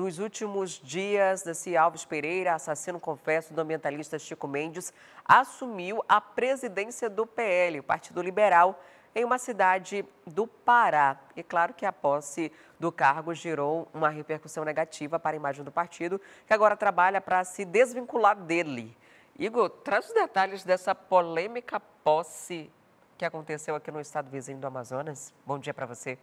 Nos últimos dias, Daci Alves Pereira, assassino confesso do ambientalista Chico Mendes, assumiu a presidência do PL, o Partido Liberal, em uma cidade do Pará. E claro que a posse do cargo gerou uma repercussão negativa para a imagem do partido, que agora trabalha para se desvincular dele. Igor, traz os detalhes dessa polêmica posse que aconteceu aqui no estado vizinho do Amazonas. Bom dia para você.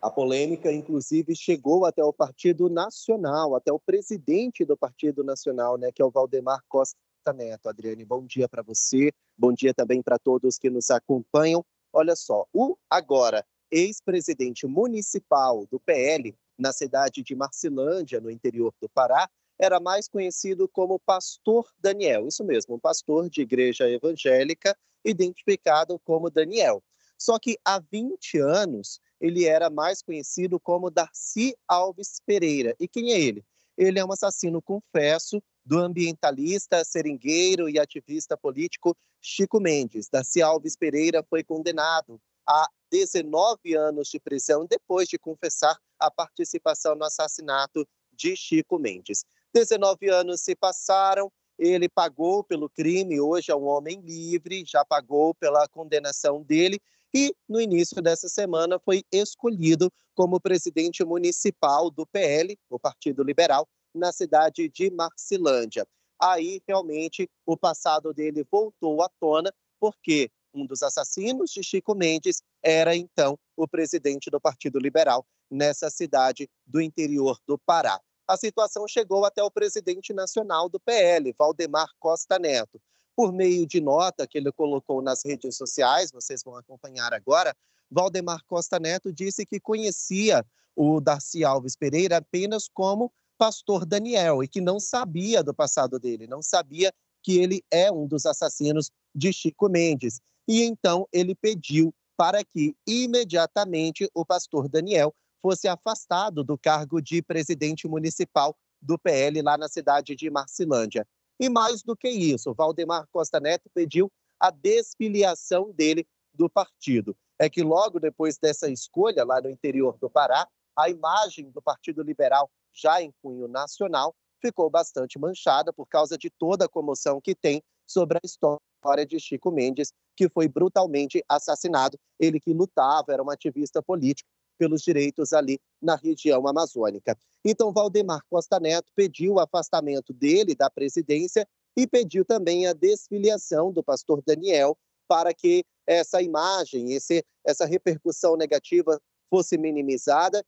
A polêmica, inclusive, chegou até o Partido Nacional, até o presidente do Partido Nacional, né, que é o Valdemar Costa Neto. Adriane, bom dia para você, bom dia também para todos que nos acompanham. Olha só, o agora ex-presidente municipal do PL na cidade de Marcilândia, no interior do Pará, era mais conhecido como Pastor Daniel, isso mesmo, um pastor de igreja evangélica identificado como Daniel. Só que há 20 anos ele era mais conhecido como Darcy Alves Pereira. E quem é ele? Ele é um assassino confesso do ambientalista, seringueiro e ativista político Chico Mendes. Darcy Alves Pereira foi condenado a 19 anos de prisão depois de confessar a participação no assassinato de Chico Mendes. 19 anos se passaram, ele pagou pelo crime, hoje é um homem livre, já pagou pela condenação dele, e no início dessa semana foi escolhido como presidente municipal do PL, o Partido Liberal, na cidade de Marcilândia. Aí realmente o passado dele voltou à tona, porque um dos assassinos de Chico Mendes era então o presidente do Partido Liberal nessa cidade do interior do Pará. A situação chegou até o presidente nacional do PL, Valdemar Costa Neto por meio de nota que ele colocou nas redes sociais, vocês vão acompanhar agora, Valdemar Costa Neto disse que conhecia o Darcy Alves Pereira apenas como pastor Daniel e que não sabia do passado dele, não sabia que ele é um dos assassinos de Chico Mendes. E então ele pediu para que imediatamente o pastor Daniel fosse afastado do cargo de presidente municipal do PL lá na cidade de Marcilândia. E mais do que isso, Valdemar Costa Neto pediu a desfiliação dele do partido. É que logo depois dessa escolha, lá no interior do Pará, a imagem do Partido Liberal, já em cunho nacional, ficou bastante manchada por causa de toda a comoção que tem sobre a história de Chico Mendes, que foi brutalmente assassinado. Ele que lutava, era um ativista político pelos direitos ali na região amazônica. Então, Valdemar Costa Neto pediu o afastamento dele da presidência e pediu também a desfiliação do pastor Daniel para que essa imagem, esse, essa repercussão negativa fosse minimizada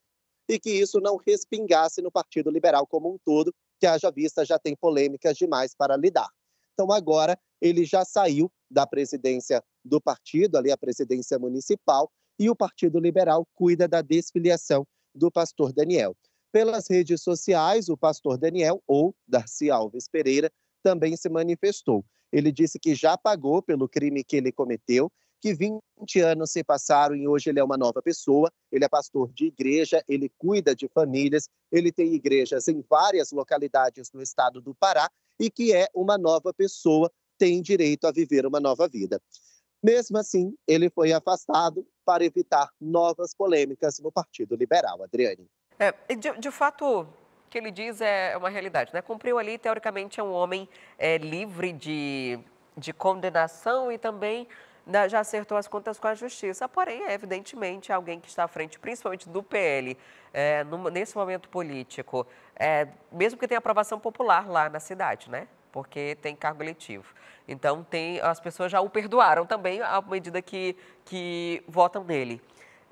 e que isso não respingasse no Partido Liberal como um todo, que haja vista já tem polêmicas demais para lidar. Então agora ele já saiu da presidência do partido, ali a presidência municipal, e o Partido Liberal cuida da desfiliação do pastor Daniel. Pelas redes sociais, o pastor Daniel, ou Darcy Alves Pereira, também se manifestou. Ele disse que já pagou pelo crime que ele cometeu, que 20 anos se passaram e hoje ele é uma nova pessoa. Ele é pastor de igreja, ele cuida de famílias, ele tem igrejas em várias localidades no estado do Pará e que é uma nova pessoa, tem direito a viver uma nova vida. Mesmo assim, ele foi afastado para evitar novas polêmicas no Partido Liberal, Adriane. É, de, de fato, o que ele diz é uma realidade, né? Cumpriu ali, teoricamente, é um homem é, livre de, de condenação e também né, já acertou as contas com a justiça. Porém, é evidentemente alguém que está à frente, principalmente do PL, é, no, nesse momento político, é, mesmo que tenha aprovação popular lá na cidade, né? porque tem cargo eletivo. Então, tem, as pessoas já o perdoaram também à medida que, que votam nele.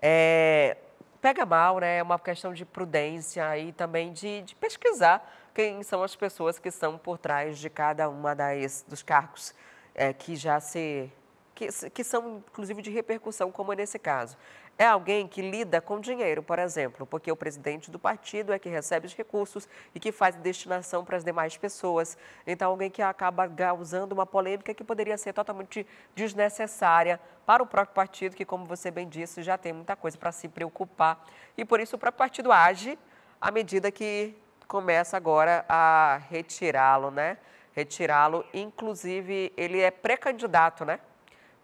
É, pega mal, né? É uma questão de prudência e também de, de, pesquisar quem são as pessoas que estão por trás de cada uma das, dos cargos é, que já se. Que, que são, inclusive, de repercussão, como é nesse caso é alguém que lida com dinheiro, por exemplo, porque o presidente do partido é que recebe os recursos e que faz destinação para as demais pessoas. Então, alguém que acaba causando uma polêmica que poderia ser totalmente desnecessária para o próprio partido, que, como você bem disse, já tem muita coisa para se preocupar. E por isso o próprio partido age à medida que começa agora a retirá-lo, né? Retirá-lo, inclusive ele é pré-candidato, né?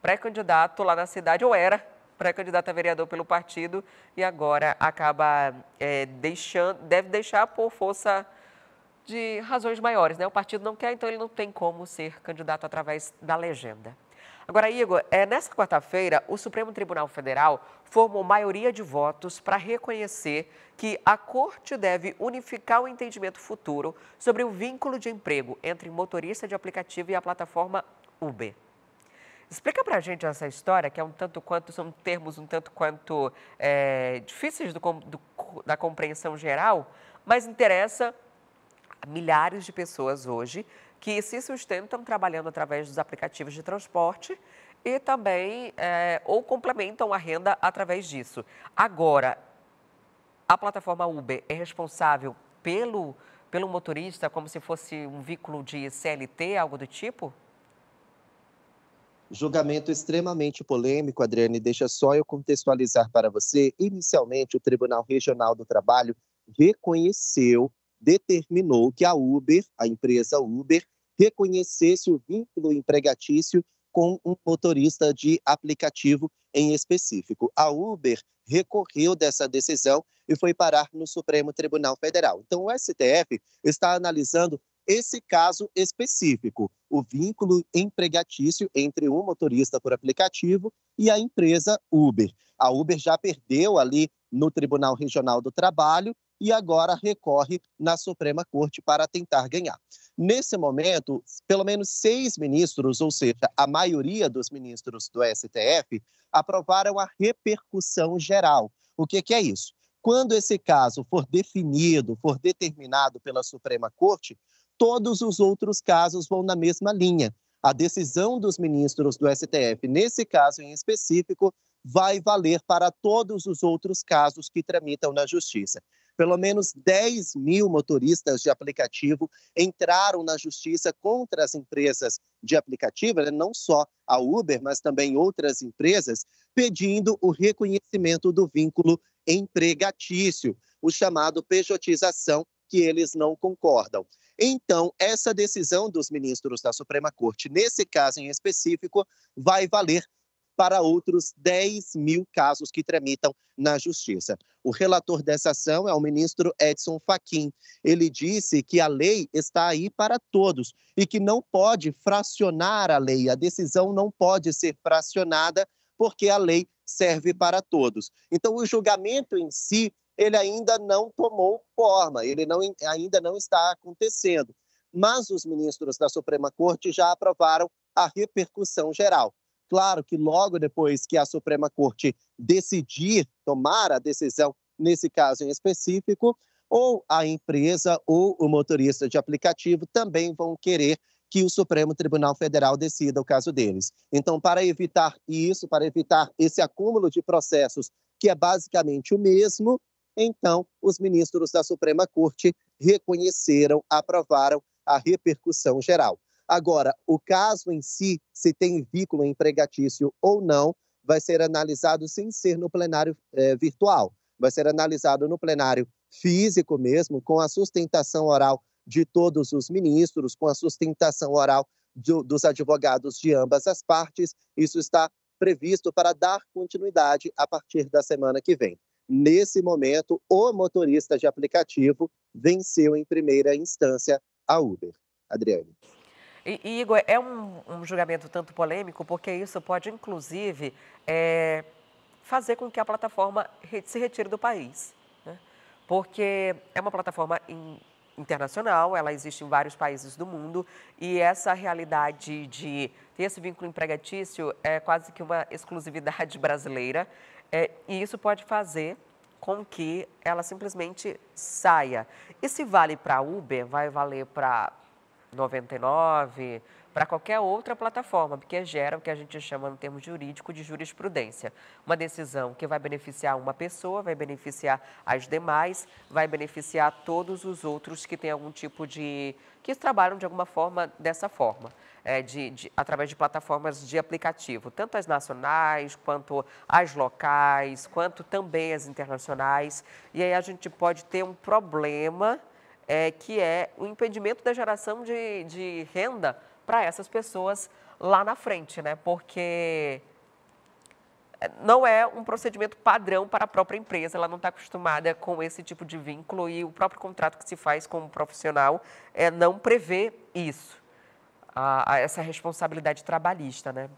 Pré-candidato lá na cidade, ou era pré-candidato a vereador pelo partido e agora acaba é, deixando, deve deixar por força de razões maiores, né? O partido não quer, então ele não tem como ser candidato através da legenda. Agora, Igor, é, nessa quarta-feira, o Supremo Tribunal Federal formou maioria de votos para reconhecer que a Corte deve unificar o entendimento futuro sobre o vínculo de emprego entre motorista de aplicativo e a plataforma Uber. Explica para a gente essa história, que é um tanto quanto, são termos um tanto quanto é, difíceis do, do, da compreensão geral, mas interessa a milhares de pessoas hoje que se sustentam trabalhando através dos aplicativos de transporte e também é, ou complementam a renda através disso. Agora, a plataforma Uber é responsável pelo, pelo motorista como se fosse um vínculo de CLT, algo do tipo? Julgamento extremamente polêmico, Adriane, deixa só eu contextualizar para você. Inicialmente, o Tribunal Regional do Trabalho reconheceu, determinou que a Uber, a empresa Uber, reconhecesse o vínculo empregatício com um motorista de aplicativo em específico. A Uber recorreu dessa decisão e foi parar no Supremo Tribunal Federal. Então, o STF está analisando esse caso específico o vínculo empregatício entre um motorista por aplicativo e a empresa Uber. A Uber já perdeu ali no Tribunal Regional do Trabalho e agora recorre na Suprema Corte para tentar ganhar. Nesse momento, pelo menos seis ministros, ou seja, a maioria dos ministros do STF, aprovaram a repercussão geral. O que, que é isso? Quando esse caso for definido, for determinado pela Suprema Corte, todos os outros casos vão na mesma linha. A decisão dos ministros do STF, nesse caso em específico, vai valer para todos os outros casos que tramitam na Justiça. Pelo menos 10 mil motoristas de aplicativo entraram na justiça contra as empresas de aplicativo, né, não só a Uber, mas também outras empresas, pedindo o reconhecimento do vínculo empregatício, o chamado pejotização que eles não concordam. Então, essa decisão dos ministros da Suprema Corte, nesse caso em específico, vai valer para outros 10 mil casos que tramitam na Justiça. O relator dessa ação é o ministro Edson Fachin. Ele disse que a lei está aí para todos e que não pode fracionar a lei. A decisão não pode ser fracionada porque a lei serve para todos. Então, o julgamento em si ele ainda não tomou forma, ele não, ainda não está acontecendo. Mas os ministros da Suprema Corte já aprovaram a repercussão geral. Claro que logo depois que a Suprema Corte decidir tomar a decisão, nesse caso em específico, ou a empresa ou o motorista de aplicativo também vão querer que o Supremo Tribunal Federal decida o caso deles. Então, para evitar isso, para evitar esse acúmulo de processos, que é basicamente o mesmo, então, os ministros da Suprema Corte reconheceram, aprovaram a repercussão geral. Agora, o caso em si, se tem vínculo empregatício ou não, vai ser analisado sem ser no plenário eh, virtual. Vai ser analisado no plenário físico mesmo, com a sustentação oral de todos os ministros, com a sustentação oral do, dos advogados de ambas as partes. Isso está previsto para dar continuidade a partir da semana que vem. Nesse momento, o motorista de aplicativo venceu em primeira instância a Uber. Adriane. E, Igor, é um, um, julgamento tanto polêmico, porque isso pode, inclusive, é, fazer com que a plataforma se retire do país. Né? Porque é uma plataforma in, internacional, ela existe em vários países do mundo, e essa realidade de ter esse vínculo empregatício é quase que uma exclusividade brasileira. É, e isso pode fazer com que ela simplesmente saia. E se vale para Uber, vai valer para 99, para qualquer outra plataforma, porque gera o que a gente chama no termo jurídico de jurisprudência. Uma decisão que vai beneficiar uma pessoa, vai beneficiar as demais, vai beneficiar todos os outros que têm algum tipo de. que trabalham de alguma forma dessa forma é, de, de, através de plataformas de aplicativo, tanto as nacionais, quanto as locais, quanto também as internacionais. E aí a gente pode ter um problema é, que é o impedimento da geração de, de renda para essas pessoas lá na frente, né? Porque é, não é um procedimento padrão para a própria empresa, ela não está acostumada com esse tipo de vínculo e o próprio contrato que se faz com o um profissional é, não prevê isso a, a essa responsabilidade trabalhista, né?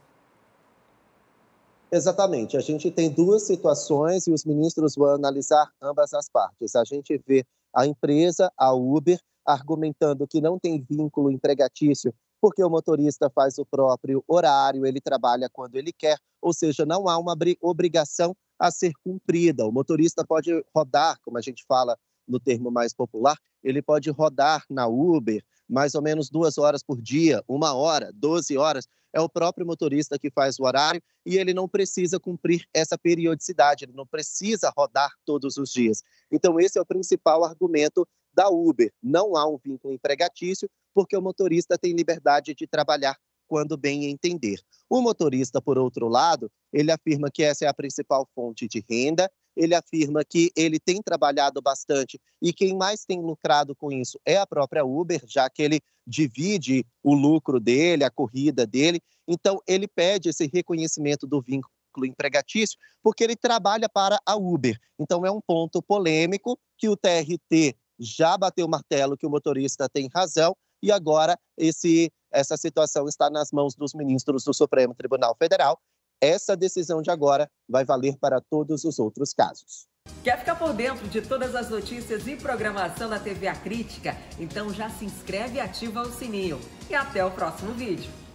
Exatamente. A gente tem duas situações e os ministros vão analisar ambas as partes. A gente vê a empresa, a Uber, argumentando que não tem vínculo empregatício porque o motorista faz o próprio horário, ele trabalha quando ele quer, ou seja, não há uma obrigação a ser cumprida. O motorista pode rodar, como a gente fala no termo mais popular, ele pode rodar na Uber, mais ou menos duas horas por dia, uma hora, 12 horas. É o próprio motorista que faz o horário e ele não precisa cumprir essa periodicidade, ele não precisa rodar todos os dias. Então, esse é o principal argumento da Uber. Não há um vínculo empregatício, porque o motorista tem liberdade de trabalhar quando bem entender. O motorista, por outro lado, ele afirma que essa é a principal fonte de renda, ele afirma que ele tem trabalhado bastante e quem mais tem lucrado com isso é a própria Uber, já que ele divide o lucro dele, a corrida dele. Então, ele pede esse reconhecimento do vínculo empregatício, porque ele trabalha para a Uber. Então, é um ponto polêmico que o TRT já bateu o martelo que o motorista tem razão e agora esse, essa situação está nas mãos dos ministros do Supremo Tribunal Federal essa decisão de agora vai valer para todos os outros casos. Quer ficar por dentro de todas as notícias e programação da TV A Crítica? Então já se inscreve e ativa o sininho. E até o próximo vídeo.